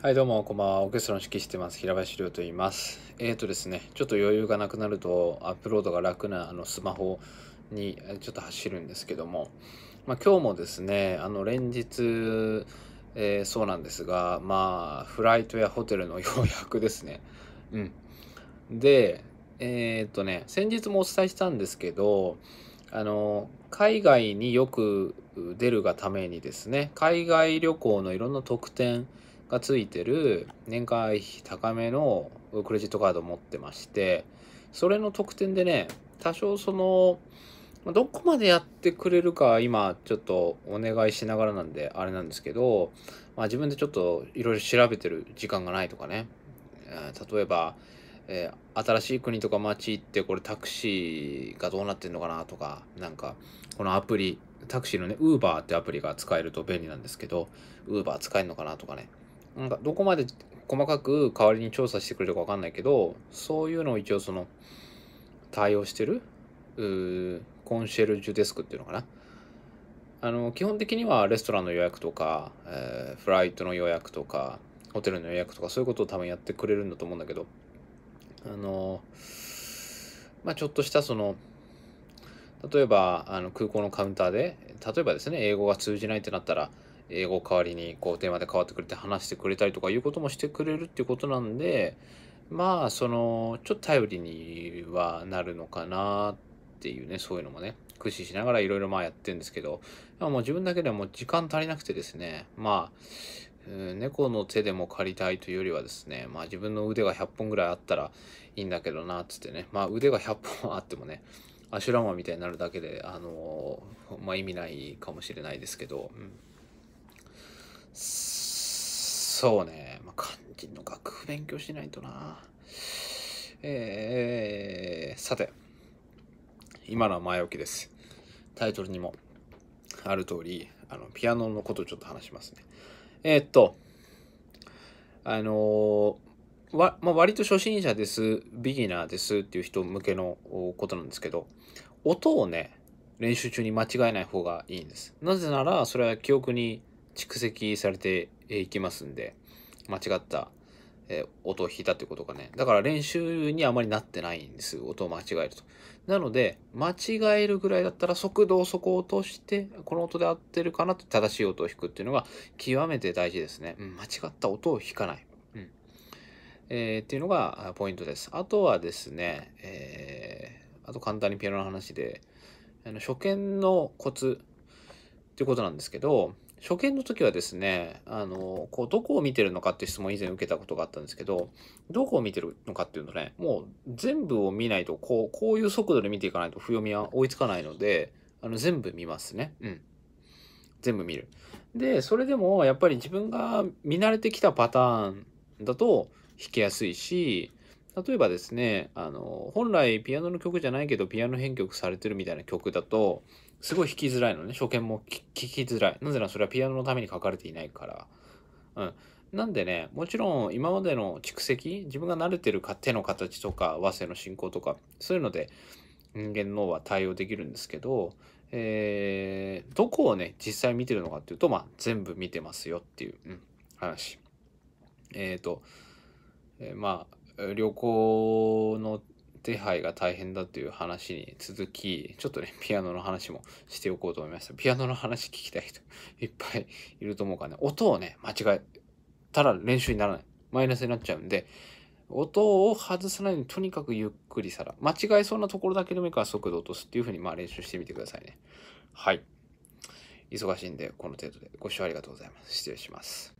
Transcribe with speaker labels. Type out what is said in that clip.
Speaker 1: はいどうもこんばんはオーケストラの指揮してます平林亮と言いますえっ、ー、とですねちょっと余裕がなくなるとアップロードが楽なあのスマホにちょっと走るんですけども、まあ、今日もですねあの連日、えー、そうなんですがまあフライトやホテルの要約ですねうんでえっ、ー、とね先日もお伝えしたんですけどあの海外によく出るがためにですね海外旅行のいろんな特典がついてる年会費高めのクレジットカードを持ってまして、それの特典でね、多少その、どこまでやってくれるか今ちょっとお願いしながらなんであれなんですけど、まあ、自分でちょっといろいろ調べてる時間がないとかね、例えば、えー、新しい国とか街行ってこれタクシーがどうなってんのかなとかなんかこのアプリタクシーのね Uber ってアプリが使えると便利なんですけど Uber 使えるのかなとかねなんかどこまで細かく代わりに調査してくれるか分かんないけどそういうのを一応その対応してるコンシェルジュデスクっていうのかなあの基本的にはレストランの予約とか、えー、フライトの予約とかホテルの予約とかそういうことを多分やってくれるんだと思うんだけどあのまあちょっとしたその例えばあの空港のカウンターで例えばですね英語が通じないってなったら英語代わりにこうテーマで変わってくれて話してくれたりとかいうこともしてくれるっていうことなんでまあそのちょっと頼りにはなるのかなっていうねそういうのもね駆使しながらいろいろまあやってるんですけどもう自分だけではもう時間足りなくてですねまあ猫の手でも借りたいというよりはですね、まあ自分の腕が100本ぐらいあったらいいんだけどな、つってね。まあ腕が100本あってもね、アシュラマみたいになるだけで、あのー、まあ意味ないかもしれないですけど、うんそうね、まあ、肝心の楽譜勉強しないとな。えー、さて、今のは前置きです。タイトルにもある通り、あの、ピアノのことをちょっと話しますね。えー、っと、あのー、わまあ、割と初心者です、ビギナーですっていう人向けのことなんですけど、音をね、練習中に間違えない方がいいんです。なぜなら、それは記憶に蓄積されていきますんで、間違った、え音を弾いたってことかね。だから練習にあまりなってないんです。音を間違えると。なので、間違えるぐらいだったら速度をそこを落として、この音で合ってるかなって正しい音を弾くっていうのが極めて大事ですね。うん、間違った音を弾かない。うん。えー、っていうのがポイントです。あとはですね、えー、あと簡単にピアノの話で、あの初見のコツっていうことなんですけど、初見の時はですね、あの、こう、どこを見てるのかって質問以前受けたことがあったんですけど、どこを見てるのかっていうのね、もう全部を見ないと、こう、こういう速度で見ていかないと、不読みは追いつかないので、あの、全部見ますね。うん。全部見る。で、それでも、やっぱり自分が見慣れてきたパターンだと、弾きやすいし、例えばですねあの本来ピアノの曲じゃないけどピアノ編曲されてるみたいな曲だとすごい弾きづらいのね初見も聞きづらいなぜならそれはピアノのために書かれていないから、うん、なんでねもちろん今までの蓄積自分が慣れてる手の形とか和声の進行とかそういうので人間脳は対応できるんですけど、えー、どこをね実際見てるのかっていうと、まあ、全部見てますよっていう、うん、話。えっ、ー、と、えー、まあ旅行の手配が大変だという話に続き、ちょっとね、ピアノの話もしておこうと思いました。ピアノの話聞きたい人 いっぱいいると思うからね、音をね、間違えたら練習にならない。マイナスになっちゃうんで、音を外さないようにとにかくゆっくりさら。間違えそうなところだけでもいいから速度落とすっていう風にまあ練習してみてくださいね。はい。忙しいんで、この程度でご視聴ありがとうございます。失礼します。